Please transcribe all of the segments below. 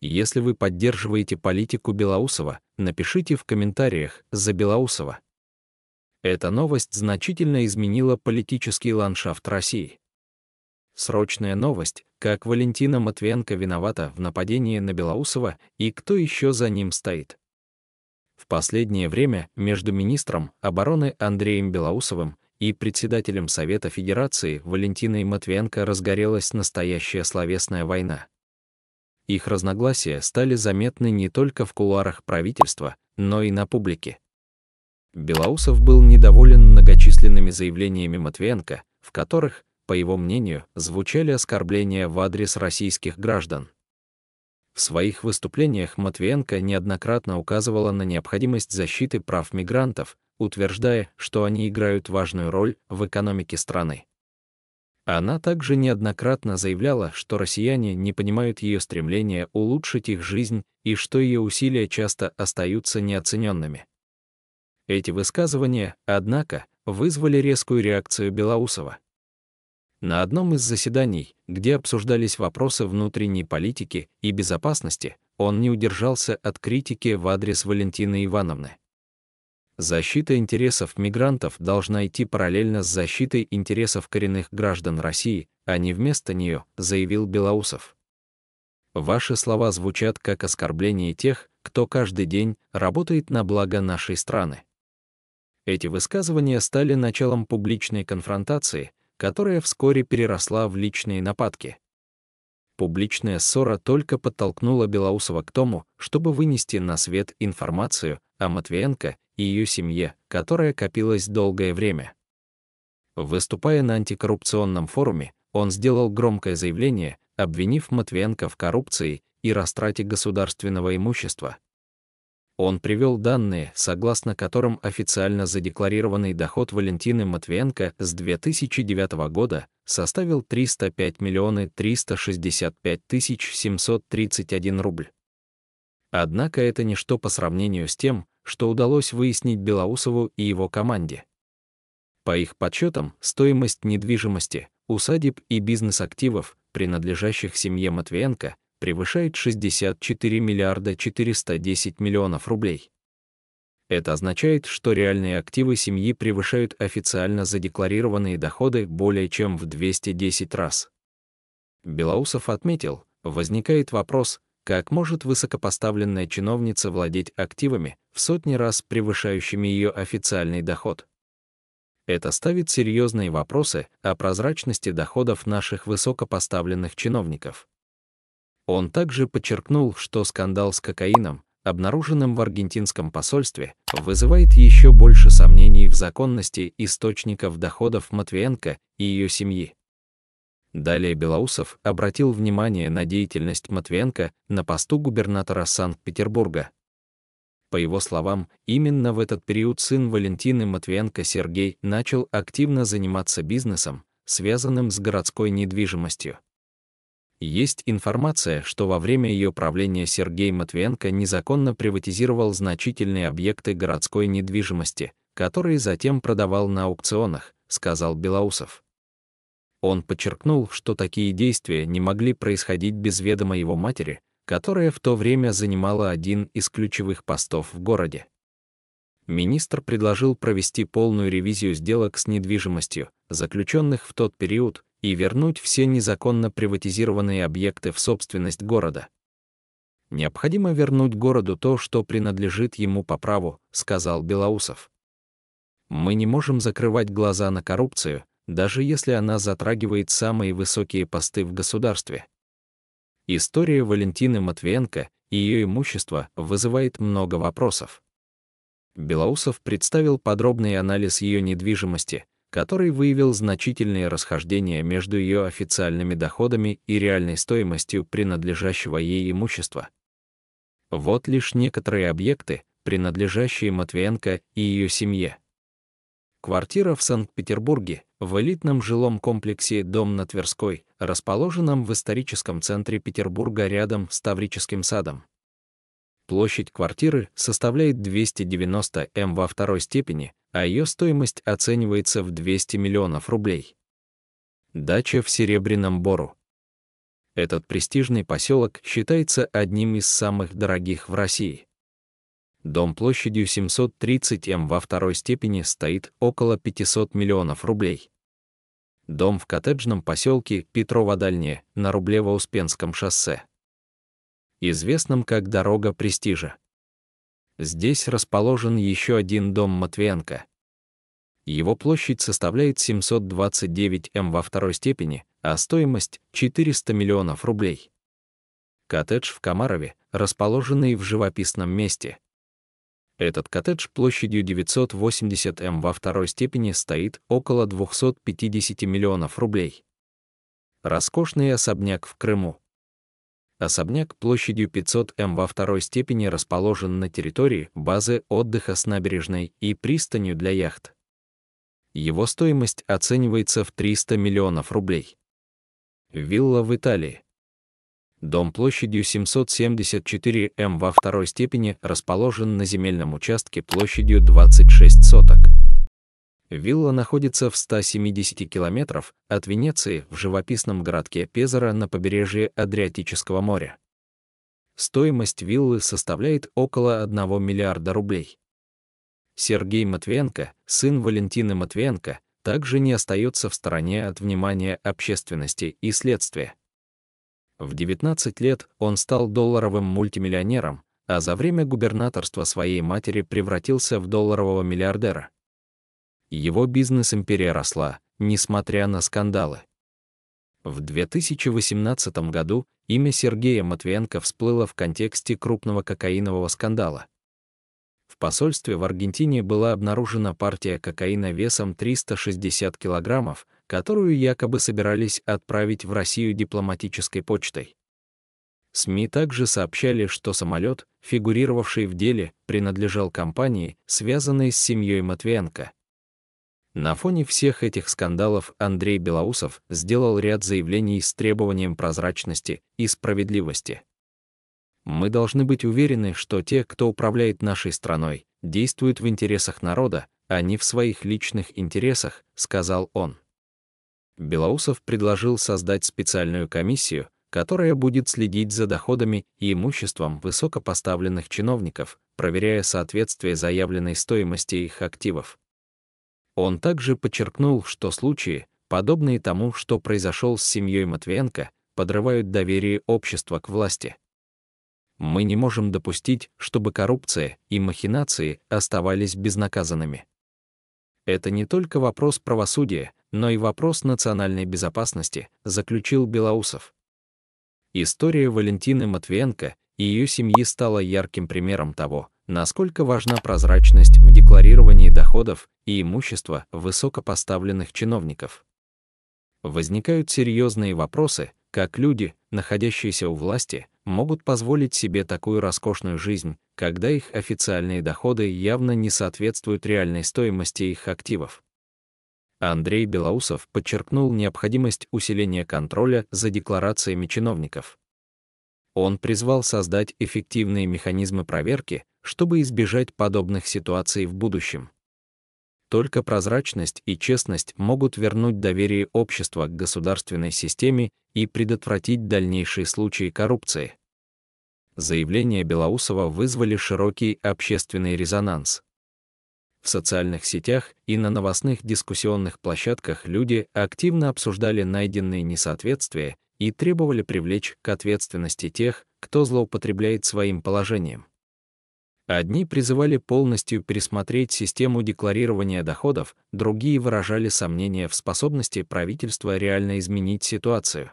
Если вы поддерживаете политику Белоусова, напишите в комментариях «За Белоусова». Эта новость значительно изменила политический ландшафт России. Срочная новость, как Валентина Матвенко виновата в нападении на Белоусова и кто еще за ним стоит. В последнее время между министром обороны Андреем Белоусовым и председателем Совета Федерации Валентиной Матвенко разгорелась настоящая словесная война. Их разногласия стали заметны не только в кулуарах правительства, но и на публике. Белоусов был недоволен многочисленными заявлениями Матвиенко, в которых, по его мнению, звучали оскорбления в адрес российских граждан. В своих выступлениях Матвиенко неоднократно указывала на необходимость защиты прав мигрантов, утверждая, что они играют важную роль в экономике страны. Она также неоднократно заявляла, что россияне не понимают ее стремления улучшить их жизнь и что ее усилия часто остаются неоцененными. Эти высказывания, однако, вызвали резкую реакцию Белоусова. На одном из заседаний, где обсуждались вопросы внутренней политики и безопасности, он не удержался от критики в адрес Валентины Ивановны. Защита интересов мигрантов должна идти параллельно с защитой интересов коренных граждан России, а не вместо нее, заявил Белоусов. Ваши слова звучат как оскорбление тех, кто каждый день работает на благо нашей страны. Эти высказывания стали началом публичной конфронтации, которая вскоре переросла в личные нападки. Публичная ссора только подтолкнула Белоусова к тому, чтобы вынести на свет информацию о Матвиенко и ее семье, которая копилась долгое время. Выступая на антикоррупционном форуме, он сделал громкое заявление, обвинив Матвиенко в коррупции и растрате государственного имущества. Он привел данные, согласно которым официально задекларированный доход Валентины Матвиенко с 2009 года составил 305 миллионы 365 тысяч 731 рубль. Однако это ничто по сравнению с тем, что удалось выяснить Белоусову и его команде. По их подсчетам, стоимость недвижимости, усадеб и бизнес-активов, принадлежащих семье Матвиенко, превышает 64 миллиарда 410 миллионов рублей. Это означает, что реальные активы семьи превышают официально задекларированные доходы более чем в 210 раз. Белоусов отметил, возникает вопрос, как может высокопоставленная чиновница владеть активами, в сотни раз превышающими ее официальный доход. Это ставит серьезные вопросы о прозрачности доходов наших высокопоставленных чиновников. Он также подчеркнул, что скандал с кокаином, обнаруженным в аргентинском посольстве, вызывает еще больше сомнений в законности источников доходов Матвиенко и ее семьи. Далее Белоусов обратил внимание на деятельность Матвенко на посту губернатора Санкт-Петербурга. По его словам, именно в этот период сын Валентины Матвенко Сергей начал активно заниматься бизнесом, связанным с городской недвижимостью. Есть информация, что во время ее правления Сергей Матвенко незаконно приватизировал значительные объекты городской недвижимости, которые затем продавал на аукционах, сказал Белоусов. Он подчеркнул, что такие действия не могли происходить без ведома его матери, которая в то время занимала один из ключевых постов в городе. Министр предложил провести полную ревизию сделок с недвижимостью, заключенных в тот период, и вернуть все незаконно приватизированные объекты в собственность города. «Необходимо вернуть городу то, что принадлежит ему по праву», — сказал Белоусов. «Мы не можем закрывать глаза на коррупцию, даже если она затрагивает самые высокие посты в государстве. История Валентины Матвиенко и ее имущество вызывает много вопросов. Белоусов представил подробный анализ ее недвижимости, который выявил значительные расхождения между ее официальными доходами и реальной стоимостью принадлежащего ей имущества. Вот лишь некоторые объекты, принадлежащие Матвиенко и ее семье. Квартира в Санкт-Петербурге, в элитном жилом комплексе «Дом на Тверской», расположенном в историческом центре Петербурга рядом с Таврическим садом. Площадь квартиры составляет 290 М во второй степени, а ее стоимость оценивается в 200 миллионов рублей. Дача в Серебряном Бору. Этот престижный поселок считается одним из самых дорогих в России дом площадью 730 м во второй степени стоит около 500 миллионов рублей. Дом в коттеджном поселке Петрово-Дальнее на Рублево-Успенском шоссе, известном как «Дорога престижа». Здесь расположен еще один дом Матвиенко. Его площадь составляет 729 м во второй степени, а стоимость — 400 миллионов рублей. Коттедж в Комарове, расположенный в живописном месте, этот коттедж площадью 980 м эм во второй степени стоит около 250 миллионов рублей. Роскошный особняк в Крыму. Особняк площадью 500 м эм во второй степени расположен на территории базы отдыха с набережной и пристанью для яхт. Его стоимость оценивается в 300 миллионов рублей. Вилла в Италии. Дом площадью 774 М во второй степени расположен на земельном участке площадью 26 соток. Вилла находится в 170 километров от Венеции в живописном городке Пезера на побережье Адриатического моря. Стоимость виллы составляет около 1 миллиарда рублей. Сергей Матвенко, сын Валентины Матвенко, также не остается в стороне от внимания общественности и следствия. В 19 лет он стал долларовым мультимиллионером, а за время губернаторства своей матери превратился в долларового миллиардера. Его бизнес-империя росла, несмотря на скандалы. В 2018 году имя Сергея Матвиенко всплыло в контексте крупного кокаинового скандала. В посольстве в Аргентине была обнаружена партия кокаина весом 360 килограммов, которую якобы собирались отправить в Россию дипломатической почтой. СМИ также сообщали, что самолет, фигурировавший в деле, принадлежал компании, связанной с семьей Матвиенко. На фоне всех этих скандалов Андрей Белоусов сделал ряд заявлений с требованием прозрачности и справедливости. Мы должны быть уверены, что те, кто управляет нашей страной, действуют в интересах народа, а не в своих личных интересах, сказал он. Белоусов предложил создать специальную комиссию, которая будет следить за доходами и имуществом высокопоставленных чиновников, проверяя соответствие заявленной стоимости их активов. Он также подчеркнул, что случаи, подобные тому, что произошел с семьей Матвиенко, подрывают доверие общества к власти. Мы не можем допустить, чтобы коррупция и махинации оставались безнаказанными. Это не только вопрос правосудия, но и вопрос национальной безопасности, заключил Белоусов. История Валентины Матвиенко и ее семьи стала ярким примером того, насколько важна прозрачность в декларировании доходов и имущества высокопоставленных чиновников. Возникают серьезные вопросы, как люди, находящиеся у власти, могут позволить себе такую роскошную жизнь, когда их официальные доходы явно не соответствуют реальной стоимости их активов. Андрей Белоусов подчеркнул необходимость усиления контроля за декларациями чиновников. Он призвал создать эффективные механизмы проверки, чтобы избежать подобных ситуаций в будущем. Только прозрачность и честность могут вернуть доверие общества к государственной системе и предотвратить дальнейшие случаи коррупции. Заявления Белоусова вызвали широкий общественный резонанс. В социальных сетях и на новостных дискуссионных площадках люди активно обсуждали найденные несоответствия и требовали привлечь к ответственности тех, кто злоупотребляет своим положением. Одни призывали полностью пересмотреть систему декларирования доходов, другие выражали сомнения в способности правительства реально изменить ситуацию.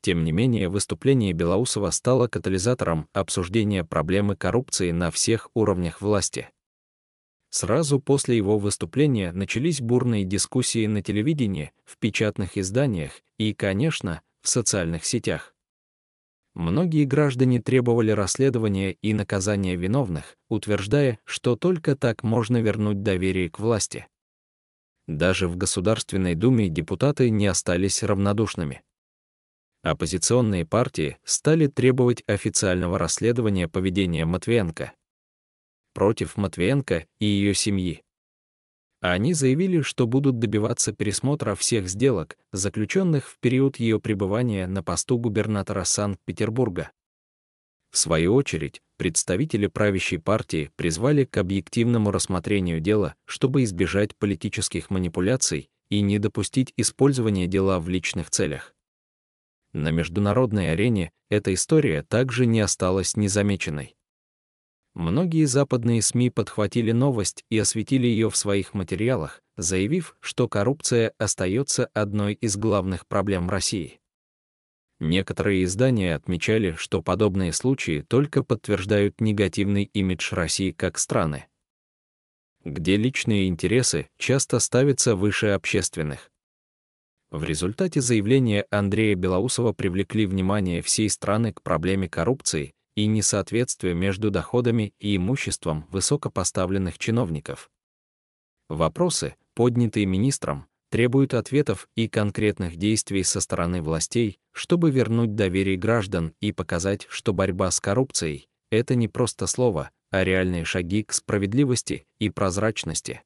Тем не менее, выступление Белоусова стало катализатором обсуждения проблемы коррупции на всех уровнях власти. Сразу после его выступления начались бурные дискуссии на телевидении, в печатных изданиях и, конечно, в социальных сетях. Многие граждане требовали расследования и наказания виновных, утверждая, что только так можно вернуть доверие к власти. Даже в Государственной Думе депутаты не остались равнодушными. Оппозиционные партии стали требовать официального расследования поведения Матвиенко против Матвиенко и ее семьи. А они заявили, что будут добиваться пересмотра всех сделок, заключенных в период ее пребывания на посту губернатора Санкт-Петербурга. В свою очередь, представители правящей партии призвали к объективному рассмотрению дела, чтобы избежать политических манипуляций и не допустить использования дела в личных целях. На международной арене эта история также не осталась незамеченной. Многие западные СМИ подхватили новость и осветили ее в своих материалах, заявив, что коррупция остается одной из главных проблем России. Некоторые издания отмечали, что подобные случаи только подтверждают негативный имидж России как страны, где личные интересы часто ставятся выше общественных. В результате заявления Андрея Белоусова привлекли внимание всей страны к проблеме коррупции и несоответствие между доходами и имуществом высокопоставленных чиновников. Вопросы, поднятые министром, требуют ответов и конкретных действий со стороны властей, чтобы вернуть доверие граждан и показать, что борьба с коррупцией — это не просто слово, а реальные шаги к справедливости и прозрачности.